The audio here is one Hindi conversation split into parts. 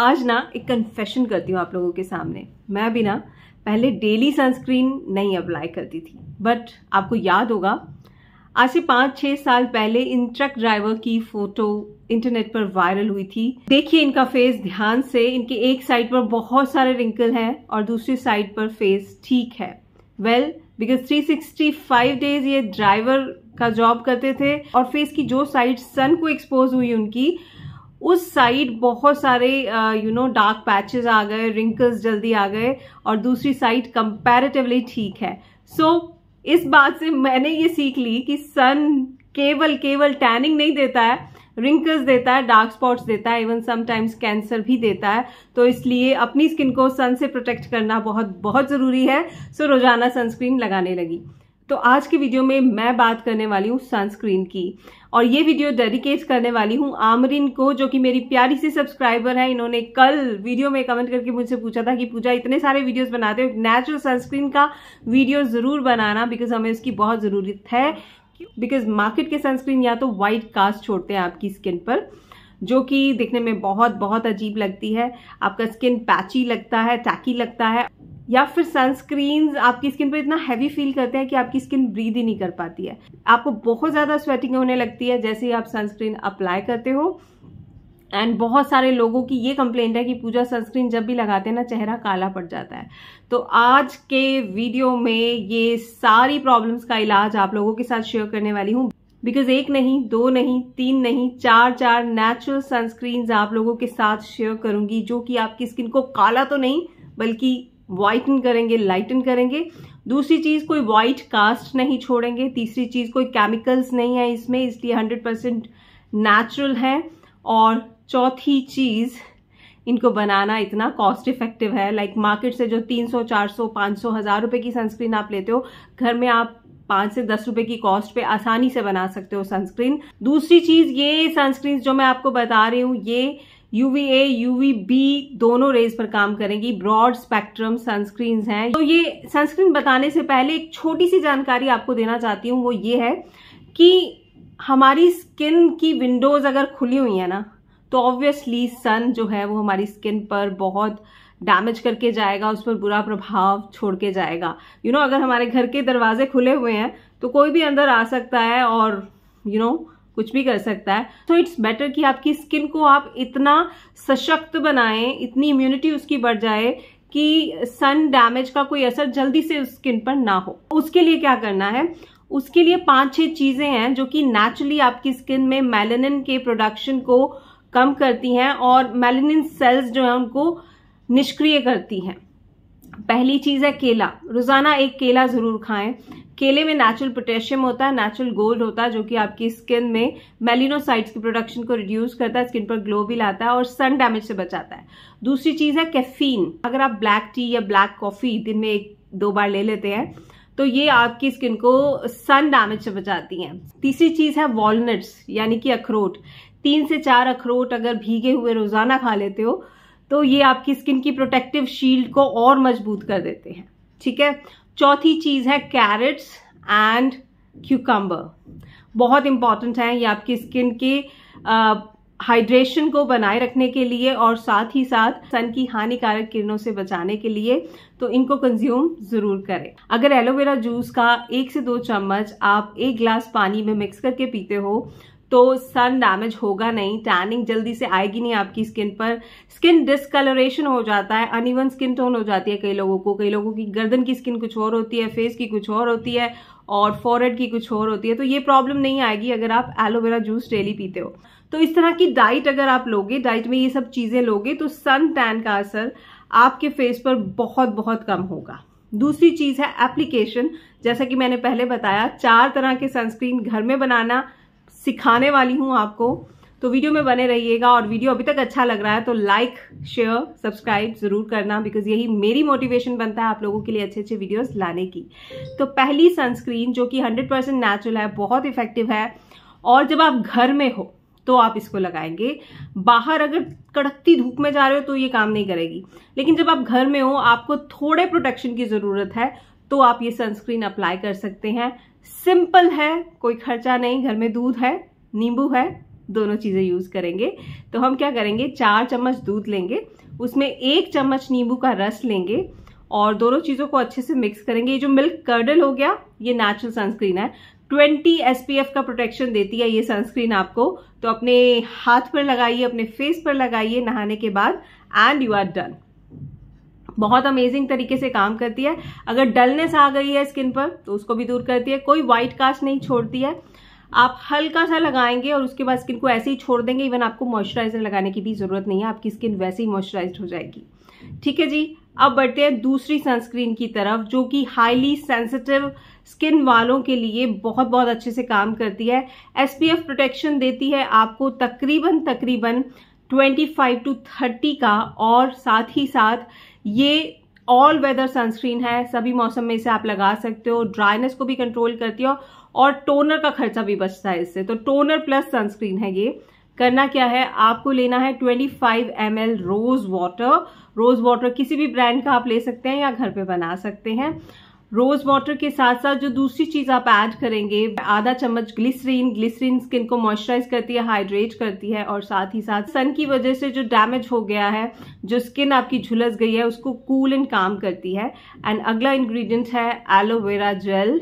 आज ना एक कन्फेशन करती हूँ आप लोगों के सामने मैं भी ना पहले डेली सनस्क्रीन नहीं अप्लाई करती थी बट आपको याद होगा आज से पांच छह साल पहले इन ट्रक ड्राइवर की फोटो इंटरनेट पर वायरल हुई थी देखिए इनका फेस ध्यान से इनके एक साइड पर बहुत सारे रिंकल हैं और दूसरी साइड पर फेस ठीक है वेल बिकॉज 365 डेज ये ड्राइवर का जॉब करते थे और फेस की जो साइड सन को एक्सपोज हुई उनकी उस साइड बहुत सारे यू नो डार्क पैचेस आ गए रिंकल्स जल्दी आ गए और दूसरी साइड कंपैरेटिवली ठीक है सो so, इस बात से मैंने ये सीख ली कि सन केवल केवल टैनिंग नहीं देता है रिंकल्स देता है डार्क स्पॉट्स देता है इवन समटाइम्स कैंसर भी देता है तो इसलिए अपनी स्किन को सन से प्रोटेक्ट करना बहुत बहुत ज़रूरी है सो so, रोजाना सनस्क्रीन लगाने लगी तो आज की वीडियो में मैं बात करने वाली हूँ सनस्क्रीन की और ये वीडियो डेडिकेट करने वाली हूँ आमरीन को जो कि मेरी प्यारी सी सब्सक्राइबर है इन्होंने कल वीडियो में कमेंट करके मुझसे पूछा था कि पूजा इतने सारे वीडियोस बनाते हो नेचुरल सनस्क्रीन का वीडियो ज़रूर बनाना बिकॉज हमें उसकी बहुत ज़रूरत है बिकॉज मार्केट के सनस्क्रीन या तो वाइट कास्ट छोड़ते हैं आपकी स्किन पर जो कि देखने में बहुत बहुत अजीब लगती है आपका स्किन पैची लगता है टैकी लगता है या फिर सनस्क्रीन आपकी स्किन पर इतना हैवी फील करते हैं कि आपकी स्किन ब्रीद ही नहीं कर पाती है आपको बहुत ज़्यादा स्वेटिंग होने लगती है जैसे ही आप सनस्क्रीन अप्लाई करते हो एंड बहुत सारे लोगों की ये कंप्लेंट है कि पूजा सनस्क्रीन जब भी लगाते हैं ना चेहरा काला पड़ जाता है तो आज के वीडियो में ये सारी प्रॉब्लम्स का इलाज आप लोगों के साथ शेयर करने वाली हूँ बिकॉज एक नहीं दो नहीं तीन नहीं चार चार नेचुरल सनस्क्रीन आप लोगों के साथ शेयर करूंगी जो कि आपकी स्किन को काला तो नहीं बल्कि वाइटन करेंगे लाइटन करेंगे दूसरी चीज़ कोई वाइट कास्ट नहीं छोड़ेंगे तीसरी चीज़ कोई केमिकल्स नहीं है इसमें इसलिए हंड्रेड परसेंट नेचुरल है और चौथी चीज़ इनको बनाना इतना कॉस्ट इफेक्टिव है लाइक like मार्केट से जो 300, 400, 500, हज़ार रुपए की सनस्क्रीन आप लेते हो घर में आप पांच से दस रुपए की कॉस्ट पे आसानी से बना सकते हो सनस्क्रीन दूसरी चीज ये सनस्क्रीन जो मैं आपको बता रही हूँ ये यूवी बी दोनों रेज पर काम करेंगी ब्रॉड स्पेक्ट्रम सनस्क्रीन हैं तो ये सनस्क्रीन बताने से पहले एक छोटी सी जानकारी आपको देना चाहती हूँ वो ये है कि हमारी स्किन की विंडोज अगर खुली हुई है ना तो ऑब्वियसली सन जो है वो हमारी स्किन पर बहुत डैमेज करके जाएगा उस पर बुरा प्रभाव छोड़ के जाएगा यू you नो know, अगर हमारे घर के दरवाजे खुले हुए हैं तो कोई भी अंदर आ सकता है और यू you नो know, कुछ भी कर सकता है तो इट्स बेटर कि आपकी स्किन को आप इतना सशक्त बनाएं इतनी इम्यूनिटी उसकी बढ़ जाए कि सन डैमेज का कोई असर जल्दी से उस स्किन पर ना हो उसके लिए क्या करना है उसके लिए पांच छह चीजें हैं जो कि नेचुरली आपकी स्किन में मेलेनिन के प्रोडक्शन को कम करती हैं और मेलेनिन सेल्स जो है उनको निष्क्रिय करती हैं पहली चीज़ है केला रोज़ाना एक केला ज़रूर खाएं केले में नेचुरल पोटेशियम होता है नेचुरल गोल्ड होता है जो कि आपकी स्किन में मेलिनोसाइट्स की प्रोडक्शन को रिड्यूस करता है स्किन पर ग्लो भी लाता है और सन डैमेज से बचाता है दूसरी चीज़ है कैफीन अगर आप ब्लैक टी या ब्लैक कॉफ़ी दिन में एक दो बार ले लेते हैं तो ये आपकी स्किन को सन डैमेज से बचाती हैं तीसरी चीज़ है वॉलनट्स यानी कि अखरोट तीन से चार अखरोट अगर भीगे हुए रोज़ाना खा लेते हो तो ये आपकी स्किन की प्रोटेक्टिव शील्ड को और मजबूत कर देते हैं ठीक है चौथी चीज़ है कैरेट्स एंड क्यूकम्बर बहुत इंपॉर्टेंट है ये आपकी स्किन के हाइड्रेशन को बनाए रखने के लिए और साथ ही साथ सन की हानिकारक किरणों से बचाने के लिए तो इनको कंज्यूम जरूर करें अगर एलोवेरा जूस का एक से दो चम्मच आप एक ग्लास पानी में मिक्स करके पीते हो तो सन डैमेज होगा नहीं टैनिंग जल्दी से आएगी नहीं आपकी स्किन पर स्किन डिसकलरेशन हो जाता है अनइवन स्किन टोन हो जाती है कई लोगों को कई लोगों की गर्दन की स्किन कुछ और होती है फेस की कुछ और होती है और फॉरहेड की कुछ और होती है तो ये प्रॉब्लम नहीं आएगी अगर आप एलोवेरा जूस डेली पीते हो तो इस तरह की डाइट अगर आप लोगे डाइट में ये सब चीज़ें लोगे तो सन टैन का असर आपके फेस पर बहुत बहुत कम होगा दूसरी चीज़ है एप्लीकेशन जैसा कि मैंने पहले बताया चार तरह के सनस्क्रीन घर में बनाना सिखाने वाली हूँ आपको तो वीडियो में बने रहिएगा और वीडियो अभी तक अच्छा लग रहा है तो लाइक शेयर सब्सक्राइब जरूर करना बिकॉज यही मेरी मोटिवेशन बनता है आप लोगों के लिए अच्छे अच्छे वीडियोस लाने की तो पहली सनस्क्रीन जो कि 100% परसेंट नेचुरल है बहुत इफेक्टिव है और जब आप घर में हो तो आप इसको लगाएंगे बाहर अगर कड़कती धूप में जा रहे हो तो ये काम नहीं करेगी लेकिन जब आप घर में हो आपको थोड़े प्रोटेक्शन की ज़रूरत है तो आप ये सनस्क्रीन अप्लाई कर सकते हैं सिंपल है कोई खर्चा नहीं घर में दूध है नींबू है दोनों चीज़ें यूज़ करेंगे तो हम क्या करेंगे चार चम्मच दूध लेंगे उसमें एक चम्मच नींबू का रस लेंगे और दोनों चीज़ों को अच्छे से मिक्स करेंगे ये जो मिल्क कर्डल हो गया ये नेचुरल सनस्क्रीन है 20 एसपीएफ का प्रोटेक्शन देती है ये सनस्क्रीन आपको तो अपने हाथ पर लगाइए अपने फेस पर लगाइए नहाने के बाद एंड यू आर डन बहुत अमेजिंग तरीके से काम करती है अगर डलनेस आ गई है स्किन पर तो उसको भी दूर करती है कोई व्हाइट कास्ट नहीं छोड़ती है आप हल्का सा लगाएंगे और उसके बाद स्किन को ऐसे ही छोड़ देंगे इवन आपको मॉइस्चराइजर लगाने की भी ज़रूरत नहीं है आपकी स्किन वैसे ही मॉइस्चराइज हो जाएगी ठीक है जी अब बढ़ते हैं दूसरी सनस्क्रीन की तरफ जो कि हाईली सेंसिटिव स्किन वालों के लिए बहुत बहुत अच्छे से काम करती है एसपीएफ प्रोटेक्शन देती है आपको तकरीबन तकरीबन 25 टू 30 का और साथ ही साथ ये ऑल वेदर सनस्क्रीन है सभी मौसम में इसे आप लगा सकते हो ड्राइनेस को भी कंट्रोल करती हो और टोनर का खर्चा भी बचता है इससे तो टोनर प्लस सनस्क्रीन है ये करना क्या है आपको लेना है 25 five M rose water rose water किसी भी ब्रांड का आप ले सकते हैं या घर पे बना सकते हैं रोज वाटर के साथ साथ जो दूसरी चीज आप ऐड करेंगे आधा चम्मच ग्लिसरीन ग्लिसरीन स्किन को मॉइस्चराइज करती है हाइड्रेट करती है और साथ ही साथ सन की वजह से जो डैमेज हो गया है जो स्किन आपकी झुलस गई है उसको कूल एंड काम करती है एंड अगला इंग्रेडिएंट है एलोवेरा जेल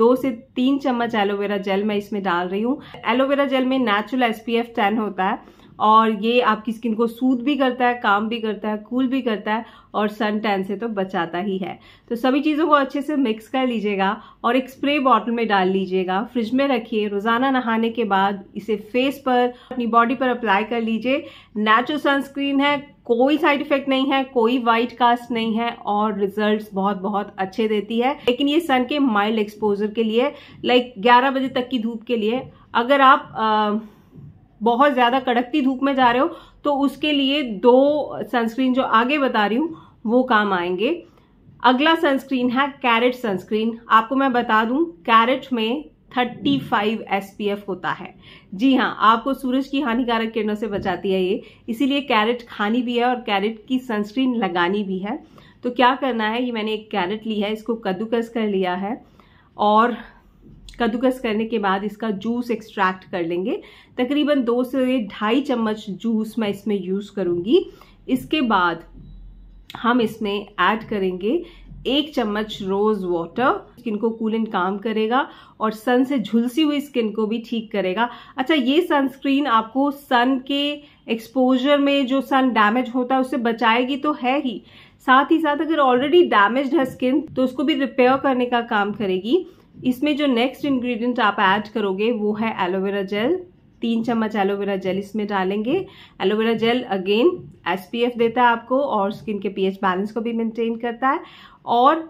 दो से तीन चम्मच एलोवेरा जेल मैं इसमें डाल रही हूँ एलोवेरा जेल में नेचुरल एस पी होता है और ये आपकी स्किन को सूद भी करता है काम भी करता है कूल भी करता है और सन टैन से तो बचाता ही है तो सभी चीज़ों को अच्छे से मिक्स कर लीजिएगा और एक स्प्रे बॉटल में डाल लीजिएगा फ्रिज में रखिए रोज़ाना नहाने के बाद इसे फेस पर अपनी बॉडी पर अप्लाई कर लीजिए नेचुरल सनस्क्रीन है कोई साइड इफेक्ट नहीं है कोई वाइट कास्ट नहीं है और रिजल्ट्स बहुत बहुत अच्छे देती है लेकिन ये सन के माइल्ड एक्सपोजर के लिए लाइक 11 बजे तक की धूप के लिए अगर आप आ, बहुत ज़्यादा कड़कती धूप में जा रहे हो तो उसके लिए दो सनस्क्रीन जो आगे बता रही हूँ वो काम आएंगे अगला सनस्क्रीन है कैरेट सनस्क्रीन आपको मैं बता दूं कैरेट में 35 फाइव होता है जी हाँ आपको सूरज की हानिकारक किरणों से बचाती है ये इसीलिए कैरेट खानी भी है और कैरेट की सनस्क्रीन लगानी भी है तो क्या करना है ये मैंने एक कैरेट ली है इसको कद्दूकस कर लिया है और कद्दूकस करने के बाद इसका जूस एक्सट्रैक्ट कर लेंगे तकरीबन दो से ढाई चम्मच जूस मैं इसमें यूज़ करूँगी इसके बाद हम इसमें ऐड करेंगे एक चम्मच रोज वाटर स्किन को एंड काम करेगा और सन से झुलसी हुई स्किन को भी ठीक करेगा अच्छा ये सनस्क्रीन आपको सन के एक्सपोजर में जो सन डैमेज होता है उससे बचाएगी तो है ही साथ ही साथ अगर ऑलरेडी डैमेज है स्किन तो उसको भी रिपेयर करने का काम करेगी इसमें जो नेक्स्ट इंग्रेडिएंट आप ऐड करोगे वो है एलोवेरा जेल तीन चम्मच एलोवेरा जेल इसमें डालेंगे एलोवेरा जेल अगेन एसपीएफ देता है आपको और स्किन के पीएच बैलेंस को भी मेंटेन करता है और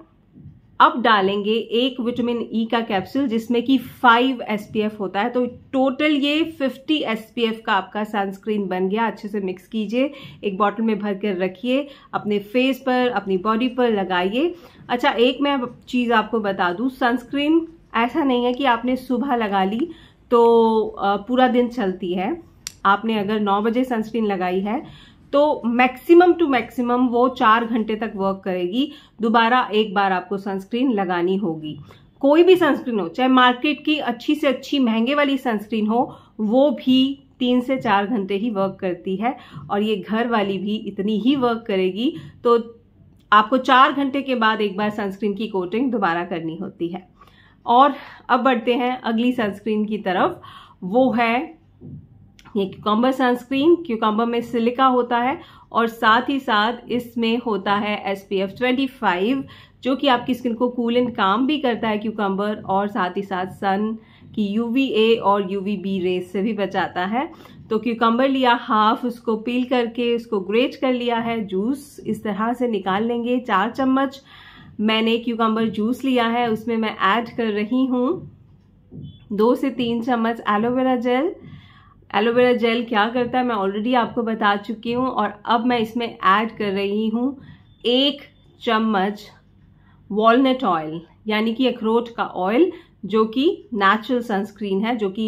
अब डालेंगे एक विटामिन ई e का कैप्सूल जिसमें कि 5 एस होता है तो टोटल ये 50 एसपीएफ का आपका सनस्क्रीन बन गया अच्छे से मिक्स कीजिए एक बॉटल में भर कर रखिए अपने फेस पर अपनी बॉडी पर लगाइए अच्छा एक मैं चीज़ आपको बता दूँ सनस्क्रीन ऐसा नहीं है कि आपने सुबह लगा ली तो पूरा दिन चलती है आपने अगर नौ बजे सनस्क्रीन लगाई है तो मैक्सिमम टू मैक्सिमम वो चार घंटे तक वर्क करेगी दोबारा एक बार आपको सनस्क्रीन लगानी होगी कोई भी सनस्क्रीन हो चाहे मार्केट की अच्छी से अच्छी महंगे वाली सनस्क्रीन हो वो भी तीन से चार घंटे ही वर्क करती है और ये घर वाली भी इतनी ही वर्क करेगी तो आपको चार घंटे के बाद एक बार सनस्क्रीन की कोटिंग दोबारा करनी होती है और अब बढ़ते हैं अगली सनस्क्रीन की तरफ वो है ये क्यूकम्बर सनस्क्रीन क्यूकम्बर में सिलिका होता है और साथ ही साथ इसमें होता है S P F twenty five जो कि आपकी स्किन को कूल एंड काम भी करता है क्यूकम्बर और साथ ही साथ सन कि ए और बी रेस से भी बचाता है तो क्यूकम्बर लिया हाफ उसको पील करके उसको ग्रेट कर लिया है जूस इस तरह से निकाल लेंगे चार चम्मच मैंने क्यूकम्बर जूस लिया है उसमें मैं ऐड कर रही हूँ दो से तीन चम्मच एलोवेरा जेल एलोवेरा जेल क्या करता है मैं ऑलरेडी आपको बता चुकी हूँ और अब मैं इसमें ऐड कर रही हूँ एक चम्मच वॉलनट ऑयल यानी कि अखरोट का ऑयल जो कि नेचुरल सनस्क्रीन है जो कि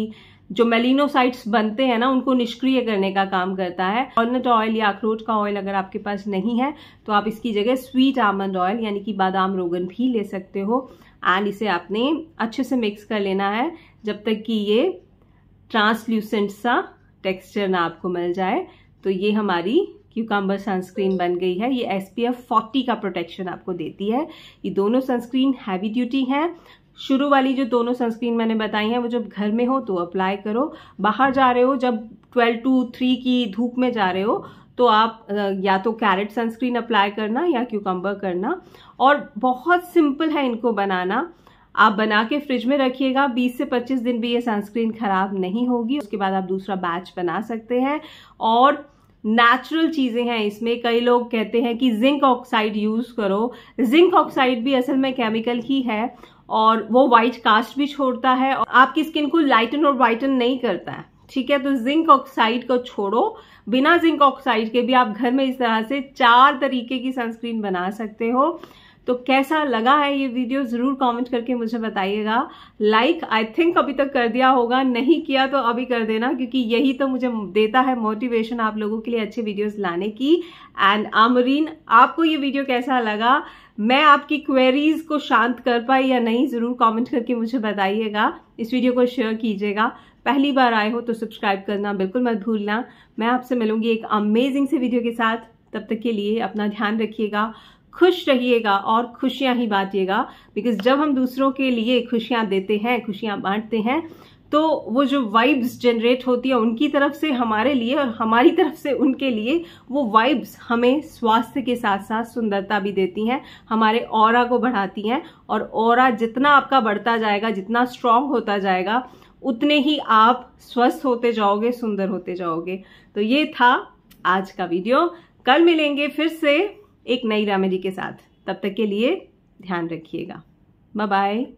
जो मेलिनोसाइट्स बनते हैं ना उनको निष्क्रिय करने का काम करता है वॉलनट ऑयल या अखरोट का ऑयल अगर आपके पास नहीं है तो आप इसकी जगह स्वीट आमंड ऑयल यानी कि बादाम रोगन भी ले सकते हो एंड इसे आपने अच्छे से मिक्स कर लेना है जब तक कि ये ट्रांसल्यूसेंट सा टेक्सचर ना आपको मिल जाए तो ये हमारी क्यूकाम्बर सनस्क्रीन बन गई है ये एस पी एफ फोर्टी का प्रोटेक्शन आपको देती है ये दोनों सनस्क्रीन हैवी ड्यूटी हैं शुरू वाली जो दोनों सनस्क्रीन मैंने बताई हैं वो जब घर में हो तो अप्लाई करो बाहर जा रहे हो जब ट्वेल्व टू थ्री की धूप में जा रहे हो तो आप या तो कैरेट सनस्क्रीन अप्लाई करना या क्यूकम्बर करना और बहुत सिंपल है इनको बनाना आप बना के फ्रिज में रखिएगा 20 से 25 दिन भी ये सनस्क्रीन खराब नहीं होगी उसके बाद आप दूसरा बैच बना सकते हैं और नेचुरल चीज़ें हैं इसमें कई लोग कहते हैं कि जिंक ऑक्साइड यूज़ करो जिंक ऑक्साइड भी असल में केमिकल ही है और वो व्हाइट कास्ट भी छोड़ता है और आपकी स्किन को लाइटन और वाइटन नहीं करता है ठीक है तो जिंक ऑक्साइड को छोड़ो बिना जिंक ऑक्साइड के भी आप घर में इस तरह से चार तरीके की सनस्क्रीन बना सकते हो तो कैसा लगा है ये वीडियो ज़रूर कमेंट करके मुझे बताइएगा लाइक आई थिंक अभी तक कर दिया होगा नहीं किया तो अभी कर देना क्योंकि यही तो मुझे देता है मोटिवेशन आप लोगों के लिए अच्छे वीडियोस लाने की एंड आमरीन आपको ये वीडियो कैसा लगा मैं आपकी क्वेरीज को शांत कर पाई या नहीं ज़रूर कमेंट करके मुझे बताइएगा इस वीडियो को शेयर कीजिएगा पहली बार आए हो तो सब्सक्राइब करना बिल्कुल मत भूलना मैं आपसे मिलूंगी एक अमेजिंग से वीडियो के साथ तब तक के लिए अपना ध्यान रखिएगा खुश रहिएगा और खुशियां ही बांटिएगा बिकॉज जब हम दूसरों के लिए खुशियां देते हैं खुशियां बांटते हैं तो वो जो वाइब्स जनरेट होती है उनकी तरफ से हमारे लिए और हमारी तरफ से उनके लिए वो वाइब्स हमें स्वास्थ्य के साथ साथ सुंदरता भी देती हैं हमारे और को बढ़ाती हैं और और जितना आपका बढ़ता जाएगा जितना स्ट्रांग होता जाएगा उतने ही आप स्वस्थ होते जाओगे सुंदर होते जाओगे तो ये था आज का वीडियो कल मिलेंगे फिर से एक नई रेमेडी के साथ तब तक के लिए ध्यान रखिएगा बाय बाय